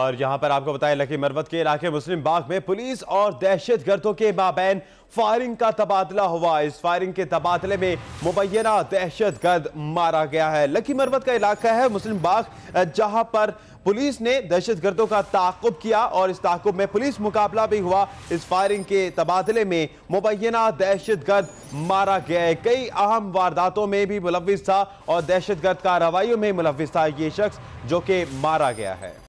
और यहाँ पर आपको बताया लकी मरवत के इलाके मुस्लिम बाग में पुलिस और दहशत गर्दों के माबेन फायरिंग का तबादला हुआ इस फायरिंग के तबादले में मुबैना दहशत गर्द मारा गया है लकी मरवत का इलाका है मुस्लिम बाग जहां पर पुलिस ने दहशत गर्दों का ताकुब किया और इस ताकुब में पुलिस मुकाबला भी हुआ इस फायरिंग के तबादले में मुबैना दहशत गर्द मारा गया है कई अहम वारदातों में भी मुलविस था और दहशत गर्द कार्रवाई में मुलविस था ये शख्स जो कि मारा गया है